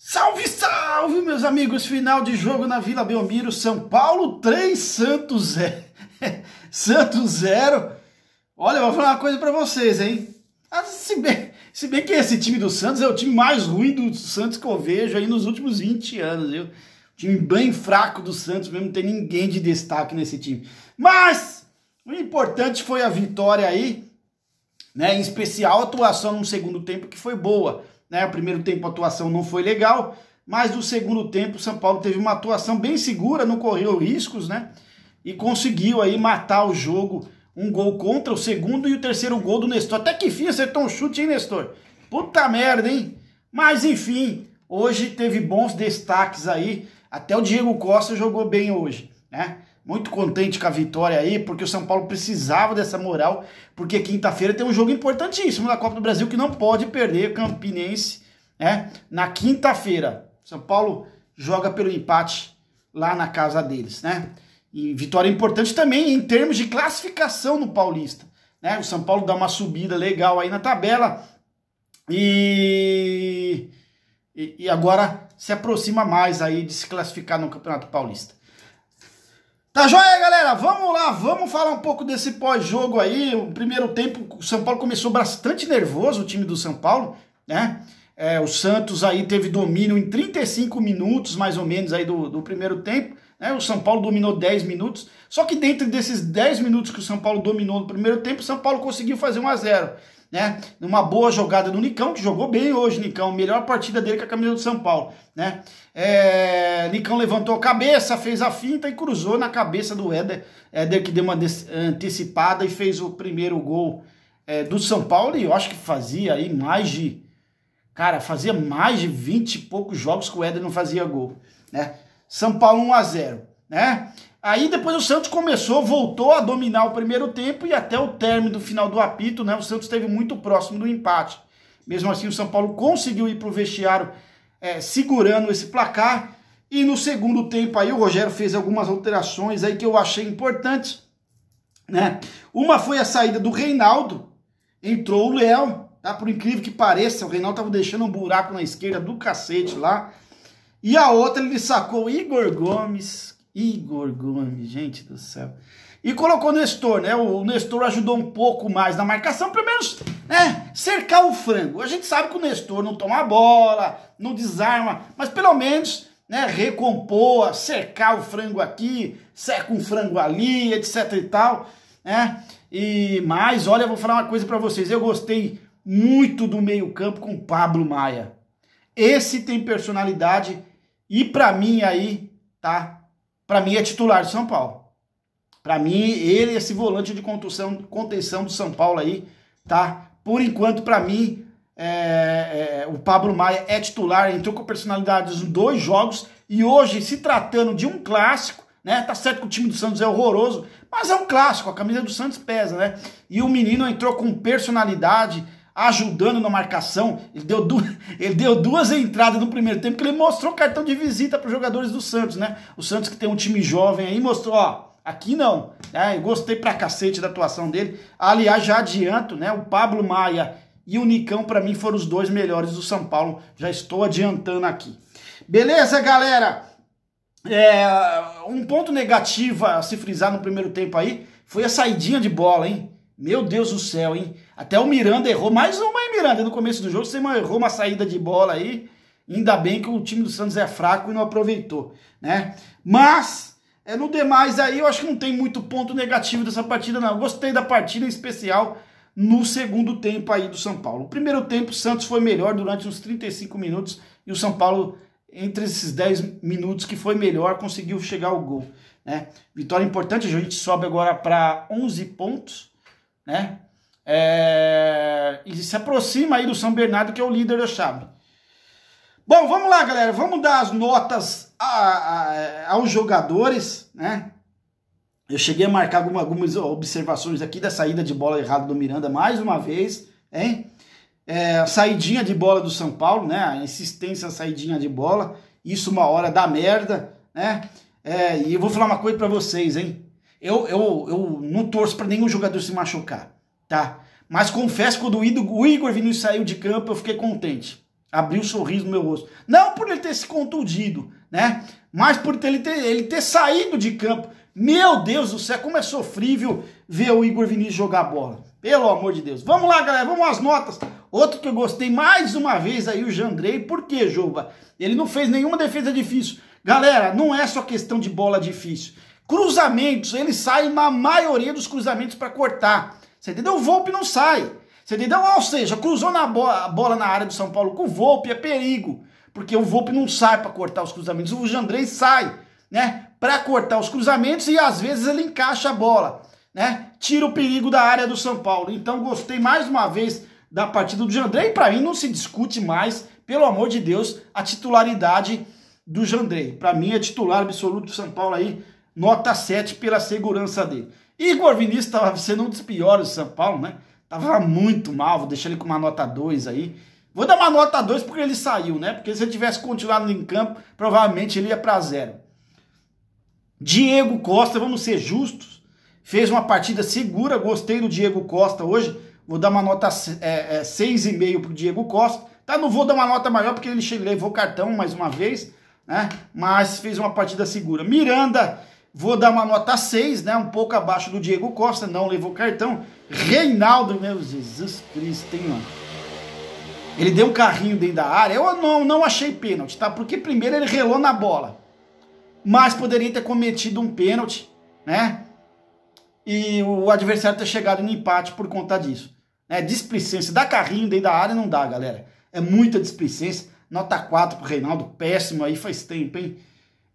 Salve, salve, meus amigos! Final de jogo na Vila Belmiro, São Paulo 3, Santos 0. Santos 0. Olha, eu vou falar uma coisa para vocês, hein? Ah, se bem, se bem que esse time do Santos é o time mais ruim do Santos que eu vejo aí nos últimos 20 anos, viu? Time bem fraco do Santos, mesmo não tem ninguém de destaque nesse time. Mas o importante foi a vitória aí, né? Em especial a atuação no segundo tempo que foi boa. Né? O primeiro tempo a atuação não foi legal, mas no segundo tempo o São Paulo teve uma atuação bem segura, não correu riscos, né? E conseguiu aí matar o jogo. Um gol contra o segundo e o terceiro gol do Nestor. Até que fim acertou um chute, hein, Nestor? Puta merda, hein? Mas enfim, hoje teve bons destaques aí. Até o Diego Costa jogou bem hoje, né? Muito contente com a vitória aí, porque o São Paulo precisava dessa moral, porque quinta-feira tem um jogo importantíssimo na Copa do Brasil que não pode perder, Campinense, né? Na quinta-feira, São Paulo joga pelo empate lá na casa deles, né? E vitória importante também em termos de classificação no Paulista, né? O São Paulo dá uma subida legal aí na tabela e e agora se aproxima mais aí de se classificar no Campeonato Paulista. Tá joia, galera? Vamos lá, vamos falar um pouco desse pós-jogo aí. O primeiro tempo, o São Paulo começou bastante nervoso, o time do São Paulo, né? É, o Santos aí teve domínio em 35 minutos, mais ou menos, aí do, do primeiro tempo. Né? O São Paulo dominou 10 minutos. Só que dentro desses 10 minutos que o São Paulo dominou no primeiro tempo, o São Paulo conseguiu fazer 1 a 0 né? Numa boa jogada do Nicão, que jogou bem hoje, Nicão. Melhor partida dele com a camisa do São Paulo, né? É, Nicão levantou a cabeça, fez a finta e cruzou na cabeça do Éder. Éder que deu uma antecipada e fez o primeiro gol é, do São Paulo. E eu acho que fazia aí mais de... Cara, fazia mais de 20 e poucos jogos que o Éder não fazia gol, né? São Paulo 1 a 0 né? Aí depois o Santos começou, voltou a dominar o primeiro tempo e até o término do final do apito, né? O Santos esteve muito próximo do empate. Mesmo assim, o São Paulo conseguiu ir para o vestiário é, segurando esse placar. E no segundo tempo aí o Rogério fez algumas alterações aí que eu achei importantes, né? Uma foi a saída do Reinaldo, entrou o Léo, tá? Por incrível que pareça, o Reinaldo tava deixando um buraco na esquerda do cacete lá. E a outra ele sacou Igor Gomes, Igor Gomes, gente do céu. E colocou o Nestor, né? O Nestor ajudou um pouco mais na marcação, pelo menos, né? Cercar o frango. A gente sabe que o Nestor não toma a bola, não desarma, mas pelo menos, né? Recompor, cercar o frango aqui, cerca um frango ali, etc e tal, né? E mais, olha, eu vou falar uma coisa para vocês. Eu gostei muito do meio-campo com o Pablo Maia. Esse tem personalidade e para mim aí, tá? para mim é titular do São Paulo. Para mim, ele, esse volante de contenção, contenção do São Paulo aí, tá? Por enquanto, para mim, é, é, o Pablo Maia é titular, entrou com personalidade nos dois jogos e hoje, se tratando de um clássico, né? Tá certo que o time do Santos é horroroso, mas é um clássico, a camisa do Santos pesa, né? E o menino entrou com personalidade, ajudando na marcação. Ele deu, du... ele deu duas entradas no primeiro tempo, que ele mostrou cartão de visita para os jogadores do Santos, né? O Santos que tem um time jovem aí, mostrou, ó, aqui não. Né? gostei pra cacete da atuação dele. Aliás, já adianto, né? O Pablo Maia e o Nicão, para mim, foram os dois melhores do São Paulo. Já estou adiantando aqui. Beleza, galera? É... um ponto negativo a se frisar no primeiro tempo aí foi a saidinha de bola, hein? Meu Deus do céu, hein? Até o Miranda errou. Mais uma aí, Miranda, no começo do jogo. Você errou uma saída de bola aí. Ainda bem que o time do Santos é fraco e não aproveitou, né? Mas, é, no demais aí, eu acho que não tem muito ponto negativo dessa partida, não. gostei da partida, em especial no segundo tempo aí do São Paulo. No primeiro tempo, o Santos foi melhor durante uns 35 minutos e o São Paulo, entre esses 10 minutos que foi melhor, conseguiu chegar ao gol. Né? Vitória importante, a gente sobe agora para 11 pontos, né? É, e se aproxima aí do São Bernardo, que é o líder da chave. Bom, vamos lá, galera. Vamos dar as notas a, a, aos jogadores, né? Eu cheguei a marcar alguma, algumas observações aqui da saída de bola errada do Miranda mais uma vez, hein? É, a saidinha de bola do São Paulo, né? A insistência na saidinha de bola. Isso uma hora dá merda, né? É, e eu vou falar uma coisa para vocês, hein? Eu, eu, eu não torço para nenhum jogador se machucar tá? Mas confesso que quando o Igor Vinícius saiu de campo, eu fiquei contente. Abriu um sorriso no meu rosto. Não por ele ter se contundido, né? Mas por ele ter, ele ter saído de campo. Meu Deus do céu, como é sofrível ver o Igor Vinícius jogar bola. Pelo amor de Deus. Vamos lá, galera, vamos às notas. Outro que eu gostei mais uma vez aí, o Jandrei. Por quê, Juba? Ele não fez nenhuma defesa difícil. Galera, não é só questão de bola difícil. Cruzamentos, ele sai na maioria dos cruzamentos para cortar. Você entendeu? O Volpe não sai. Você entendeu? Ah, ou seja, cruzou na bo a bola na área do São Paulo com o Volpe é perigo. Porque o Volpe não sai para cortar os cruzamentos. O Jandrei sai, né? Para cortar os cruzamentos e às vezes ele encaixa a bola, né? Tira o perigo da área do São Paulo. Então gostei mais uma vez da partida do Jandrei. Para mim não se discute mais, pelo amor de Deus, a titularidade do Jandrei. Para mim é titular absoluto do São Paulo aí, nota 7 pela segurança dele. Igor Vinícius estava sendo um dos piores do São Paulo, né? Tava muito mal, vou deixar ele com uma nota 2 aí. Vou dar uma nota 2 porque ele saiu, né? Porque se ele tivesse continuado em campo, provavelmente ele ia para zero. Diego Costa, vamos ser justos, fez uma partida segura, gostei do Diego Costa hoje. Vou dar uma nota 6,5 é, é, para o Diego Costa. Tá, não vou dar uma nota maior porque ele levou cartão mais uma vez, né? Mas fez uma partida segura. Miranda Vou dar uma nota 6, né? Um pouco abaixo do Diego Costa, não levou cartão. Reinaldo, meu Jesus Cristo, hein, mano? Ele deu um carrinho dentro da área. Eu não, não achei pênalti, tá? Porque primeiro ele relou na bola. Mas poderia ter cometido um pênalti, né? E o adversário ter chegado no empate por conta disso. Né? Displicência. Dá carrinho dentro da área não dá, galera. É muita displicência. Nota 4 pro Reinaldo. Péssimo aí, faz tempo, hein?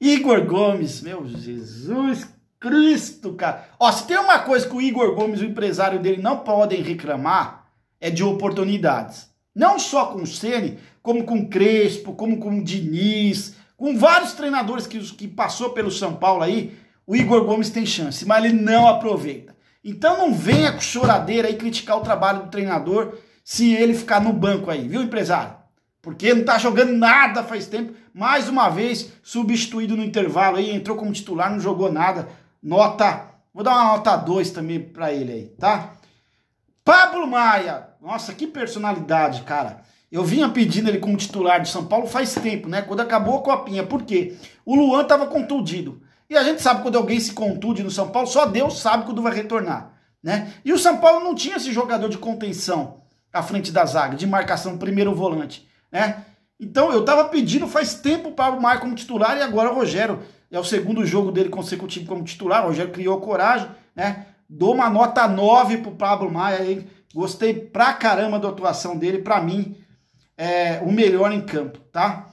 Igor Gomes, meu Jesus Cristo, cara. Ó, se tem uma coisa que o Igor Gomes e o empresário dele não podem reclamar, é de oportunidades. Não só com o Ceni, como com o Crespo, como com o Diniz, com vários treinadores que, que passou pelo São Paulo aí, o Igor Gomes tem chance, mas ele não aproveita. Então não venha com choradeira aí criticar o trabalho do treinador se ele ficar no banco aí, viu, empresário? porque não tá jogando nada faz tempo. Mais uma vez, substituído no intervalo aí, entrou como titular, não jogou nada. Nota, vou dar uma nota 2 também para ele aí, tá? Pablo Maia, nossa, que personalidade, cara. Eu vinha pedindo ele como titular de São Paulo faz tempo, né? Quando acabou a copinha, por quê? O Luan tava contundido. E a gente sabe quando alguém se contunde no São Paulo, só Deus sabe quando vai retornar, né? E o São Paulo não tinha esse jogador de contenção à frente da zaga, de marcação primeiro volante né? Então eu tava pedindo faz tempo para o Maicon como titular e agora o Rogério. É o segundo jogo dele consecutivo como titular. O Rogério criou coragem, né? Dou uma nota 9 pro Pablo Maia aí. Gostei pra caramba da atuação dele. Pra mim, é o melhor em campo, tá?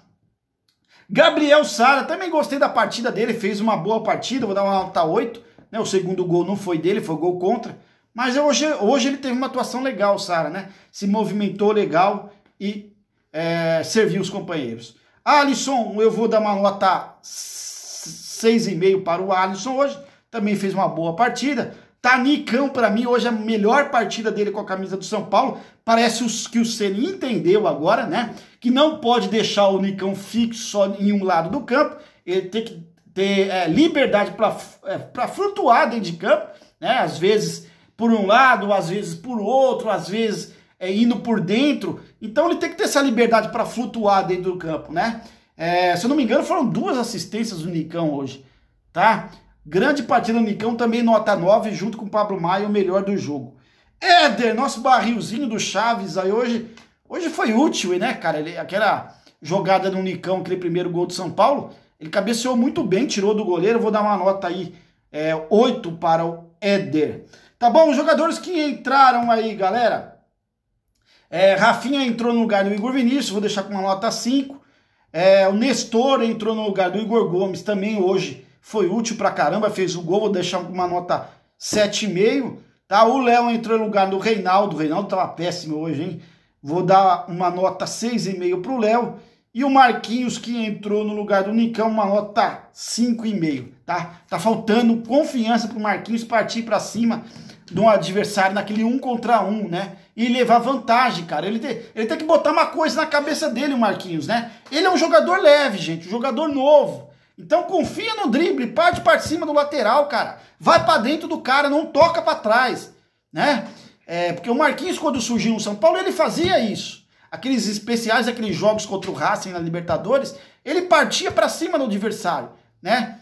Gabriel Sara, também gostei da partida dele. Fez uma boa partida, vou dar uma nota 8. Né? O segundo gol não foi dele, foi gol contra. Mas hoje, hoje ele teve uma atuação legal, Sara, né? Se movimentou legal e é, servir os companheiros. Alisson, eu vou dar uma nota 6,5 para o Alisson hoje. Também fez uma boa partida. Tanicão, tá para mim, hoje é a melhor partida dele com a camisa do São Paulo. Parece que o Ceni entendeu agora, né? Que não pode deixar o Nicão fixo só em um lado do campo. Ele tem que ter é, liberdade para é, flutuar dentro de campo, né? Às vezes por um lado, às vezes por outro, às vezes é, indo por dentro. Então ele tem que ter essa liberdade para flutuar dentro do campo, né? É, se eu não me engano, foram duas assistências do Nicão hoje, tá? Grande partida do Nicão, também nota 9, junto com o Pablo Maia, o melhor do jogo. Éder, nosso barrilzinho do Chaves aí hoje, hoje foi útil, né, cara? Ele, aquela jogada no Nicão, aquele primeiro gol do São Paulo, ele cabeceou muito bem, tirou do goleiro, vou dar uma nota aí, é, 8 para o Éder. Tá bom? Os jogadores que entraram aí, galera, é, Rafinha entrou no lugar do Igor Vinícius, vou deixar com uma nota 5. É, o Nestor entrou no lugar do Igor Gomes, também hoje foi útil pra caramba, fez o gol, vou deixar com uma nota 7,5. Tá? O Léo entrou no lugar do Reinaldo, o Reinaldo tava péssimo hoje, hein? Vou dar uma nota 6,5 pro Léo. E o Marquinhos, que entrou no lugar do Nicão, uma nota 5,5, tá? Tá faltando confiança pro Marquinhos partir para cima de um adversário naquele um contra um, né? E levar vantagem, cara. Ele tem, ele tem que botar uma coisa na cabeça dele, o Marquinhos, né? Ele é um jogador leve, gente, um jogador novo. Então confia no drible, parte para cima do lateral, cara. Vai para dentro do cara, não toca para trás, né? É, porque o Marquinhos, quando surgiu no São Paulo, ele fazia isso. Aqueles especiais, aqueles jogos contra o Racing na Libertadores, ele partia para cima do adversário, né?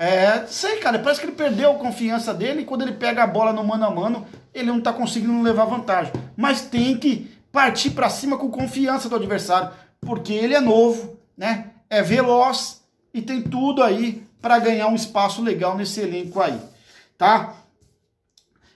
É, é, sei, cara, parece que ele perdeu a confiança dele e quando ele pega a bola no mano a mano, ele não tá conseguindo levar vantagem. Mas tem que partir para cima com confiança do adversário, porque ele é novo, né? É veloz e tem tudo aí para ganhar um espaço legal nesse elenco aí, tá?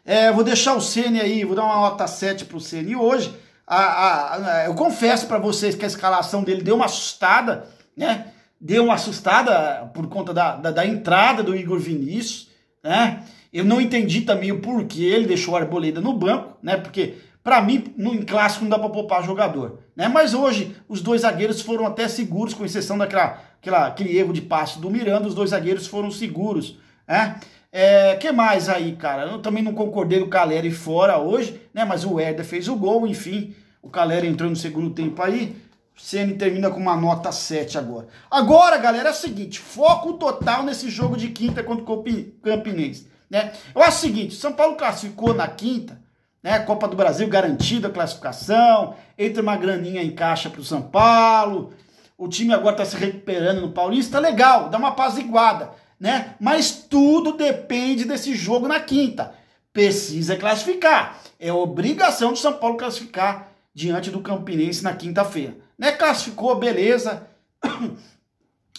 É, vou deixar o Ceni aí, vou dar uma nota 7 pro Ceni hoje. A, a, a, eu confesso para vocês que a escalação dele deu uma assustada, né? deu uma assustada por conta da, da, da, entrada do Igor Vinícius, né? Eu não entendi também o porquê ele deixou o Arboleda no banco, né? Porque para mim, no em clássico não dá para poupar jogador, né? Mas hoje os dois zagueiros foram até seguros, com exceção daquela aquela, aquele erro de passe do Miranda, os dois zagueiros foram seguros, né? É, que mais aí, cara? Eu também não concordei com o Caleri fora hoje, né? Mas o Herder fez o gol, enfim. O Caleri entrou no segundo tempo aí, CN termina com uma nota 7 agora. Agora, galera, é o seguinte: foco total nesse jogo de quinta contra o Campinense. Né? Eu acho o seguinte: São Paulo classificou na quinta, né? Copa do Brasil garantida a classificação, entra uma graninha em caixa para o São Paulo. O time agora está se recuperando no Paulista, legal, dá uma apaziguada, né? Mas tudo depende desse jogo na quinta. Precisa classificar. É obrigação de São Paulo classificar diante do Campinense na quinta-feira né? Classificou, beleza.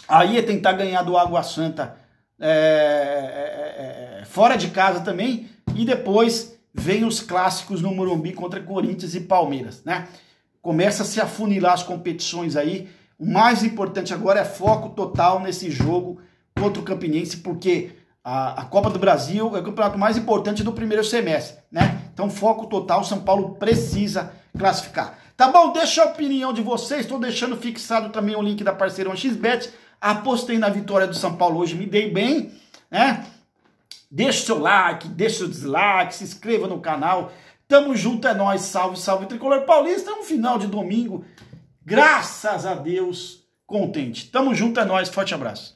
Aí ia tentar ganhar do Água Santa é, é, é, fora de casa também. E depois vem os clássicos no Morumbi contra Corinthians e Palmeiras, né? Começa a se afunilar as competições aí. O mais importante agora é foco total nesse jogo contra o Campinense, porque a, a Copa do Brasil é o campeonato mais importante do primeiro semestre, né? Então, foco total, São Paulo precisa classificar. Tá bom? Deixa a opinião de vocês. Estou deixando fixado também o link da parceirão XBet. Apostei na vitória do São Paulo hoje, me dei bem, né? Deixa o seu like, deixa o dislike, se inscreva no canal. Tamo junto, é nós, salve, salve tricolor paulista. É um final de domingo. Graças a Deus, contente. Tamo junto, é nós. Forte abraço.